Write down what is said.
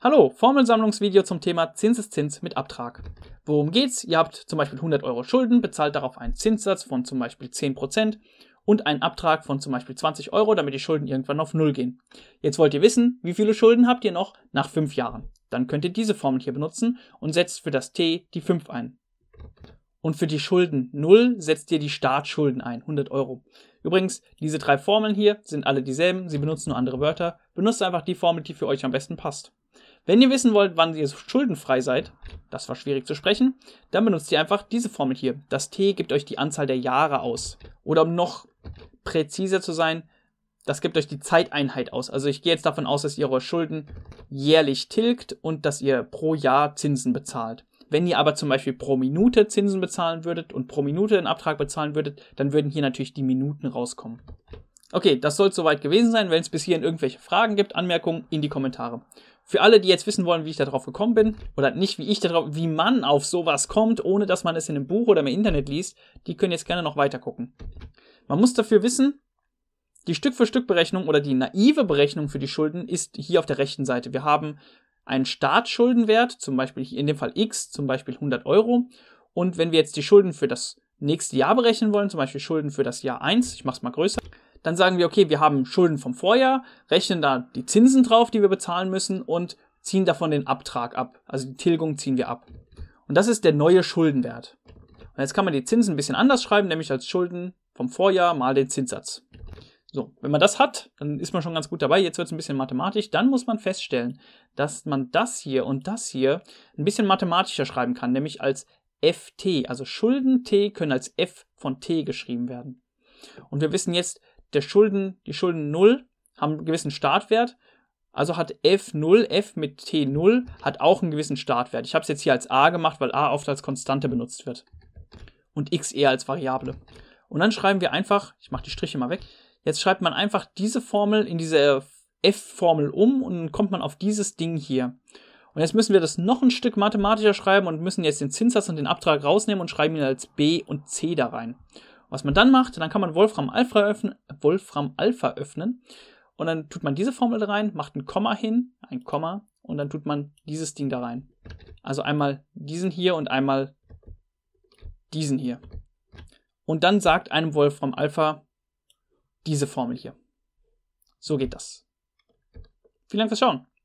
Hallo, Formelsammlungsvideo zum Thema Zinseszins mit Abtrag. Worum geht's? Ihr habt zum Beispiel 100 Euro Schulden, bezahlt darauf einen Zinssatz von zum Beispiel 10% und einen Abtrag von zum Beispiel 20 Euro, damit die Schulden irgendwann auf Null gehen. Jetzt wollt ihr wissen, wie viele Schulden habt ihr noch nach 5 Jahren. Dann könnt ihr diese Formel hier benutzen und setzt für das t die 5 ein. Und für die Schulden 0 setzt ihr die Startschulden ein, 100 Euro. Übrigens, diese drei Formeln hier sind alle dieselben, sie benutzen nur andere Wörter. Benutzt einfach die Formel, die für euch am besten passt. Wenn ihr wissen wollt, wann ihr schuldenfrei seid, das war schwierig zu sprechen, dann benutzt ihr einfach diese Formel hier. Das T gibt euch die Anzahl der Jahre aus. Oder um noch präziser zu sein, das gibt euch die Zeiteinheit aus. Also ich gehe jetzt davon aus, dass ihr eure Schulden jährlich tilgt und dass ihr pro Jahr Zinsen bezahlt. Wenn ihr aber zum Beispiel pro Minute Zinsen bezahlen würdet und pro Minute einen Abtrag bezahlen würdet, dann würden hier natürlich die Minuten rauskommen. Okay, das soll es soweit gewesen sein. Wenn es bis hierhin irgendwelche Fragen gibt, Anmerkungen in die Kommentare. Für alle, die jetzt wissen wollen, wie ich darauf gekommen bin, oder nicht, wie ich darauf, wie man auf sowas kommt, ohne dass man es in einem Buch oder im Internet liest, die können jetzt gerne noch weiter gucken. Man muss dafür wissen, die Stück-für-Stück-Berechnung oder die naive Berechnung für die Schulden ist hier auf der rechten Seite. Wir haben einen Startschuldenwert, zum Beispiel in dem Fall X, zum Beispiel 100 Euro. Und wenn wir jetzt die Schulden für das nächste Jahr berechnen wollen, zum Beispiel Schulden für das Jahr 1, ich mach's mal größer, dann sagen wir, okay, wir haben Schulden vom Vorjahr, rechnen da die Zinsen drauf, die wir bezahlen müssen und ziehen davon den Abtrag ab. Also die Tilgung ziehen wir ab. Und das ist der neue Schuldenwert. Und jetzt kann man die Zinsen ein bisschen anders schreiben, nämlich als Schulden vom Vorjahr mal den Zinssatz. So, wenn man das hat, dann ist man schon ganz gut dabei. Jetzt wird es ein bisschen mathematisch. Dann muss man feststellen, dass man das hier und das hier ein bisschen mathematischer schreiben kann, nämlich als ft. Also Schulden t können als f von t geschrieben werden. Und wir wissen jetzt, der Schulden, die Schulden 0 haben einen gewissen Startwert. Also hat F0, F mit T0 hat auch einen gewissen Startwert. Ich habe es jetzt hier als A gemacht, weil A oft als Konstante benutzt wird. Und X eher als Variable. Und dann schreiben wir einfach, ich mache die Striche mal weg, jetzt schreibt man einfach diese Formel in diese F-Formel um und dann kommt man auf dieses Ding hier. Und jetzt müssen wir das noch ein Stück mathematischer schreiben und müssen jetzt den Zinssatz und den Abtrag rausnehmen und schreiben ihn als B und C da rein. Was man dann macht, dann kann man Wolfram Alpha öffnen, Wolfram Alpha öffnen und dann tut man diese Formel rein, macht ein Komma hin, ein Komma und dann tut man dieses Ding da rein. Also einmal diesen hier und einmal diesen hier. Und dann sagt einem Wolfram Alpha diese Formel hier. So geht das. Vielen Dank fürs Schauen.